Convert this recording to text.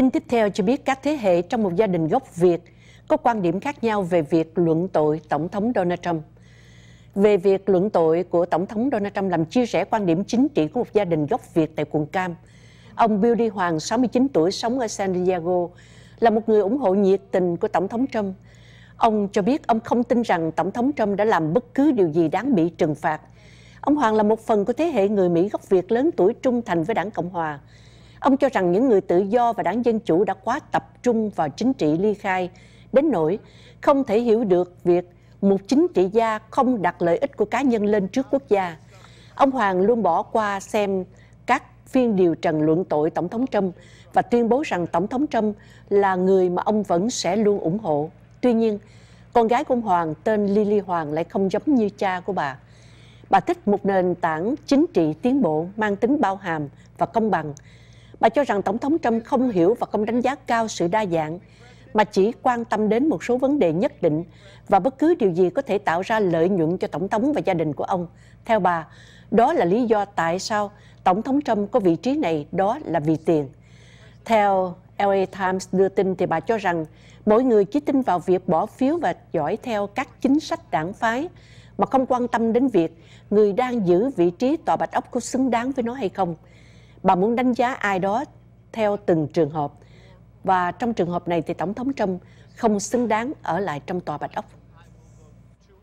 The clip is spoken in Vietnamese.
Tin tiếp theo cho biết các thế hệ trong một gia đình gốc Việt có quan điểm khác nhau về việc luận tội Tổng thống Donald Trump. Về việc luận tội của Tổng thống Donald Trump làm chia sẻ quan điểm chính trị của một gia đình gốc Việt tại quận Cam, ông Bill đi Hoàng, 69 tuổi, sống ở San Diego, là một người ủng hộ nhiệt tình của Tổng thống Trump. Ông cho biết ông không tin rằng Tổng thống Trump đã làm bất cứ điều gì đáng bị trừng phạt. Ông Hoàng là một phần của thế hệ người Mỹ gốc Việt lớn tuổi trung thành với đảng Cộng Hòa, Ông cho rằng những người tự do và đảng Dân Chủ đã quá tập trung vào chính trị ly khai, đến nỗi không thể hiểu được việc một chính trị gia không đặt lợi ích của cá nhân lên trước quốc gia. Ông Hoàng luôn bỏ qua xem các phiên điều trần luận tội Tổng thống Trump và tuyên bố rằng Tổng thống Trump là người mà ông vẫn sẽ luôn ủng hộ. Tuy nhiên, con gái của ông Hoàng tên Lily Hoàng lại không giống như cha của bà. Bà thích một nền tảng chính trị tiến bộ mang tính bao hàm và công bằng, Bà cho rằng Tổng thống Trump không hiểu và không đánh giá cao sự đa dạng, mà chỉ quan tâm đến một số vấn đề nhất định và bất cứ điều gì có thể tạo ra lợi nhuận cho Tổng thống và gia đình của ông. Theo bà, đó là lý do tại sao Tổng thống Trump có vị trí này, đó là vì tiền. Theo LA Times đưa tin thì bà cho rằng mỗi người chỉ tin vào việc bỏ phiếu và dõi theo các chính sách đảng phái mà không quan tâm đến việc người đang giữ vị trí tòa bạch ốc có xứng đáng với nó hay không bà muốn đánh giá ai đó theo từng trường hợp và trong trường hợp này thì tổng thống Trump không xứng đáng ở lại trong tòa Bạch Ốc.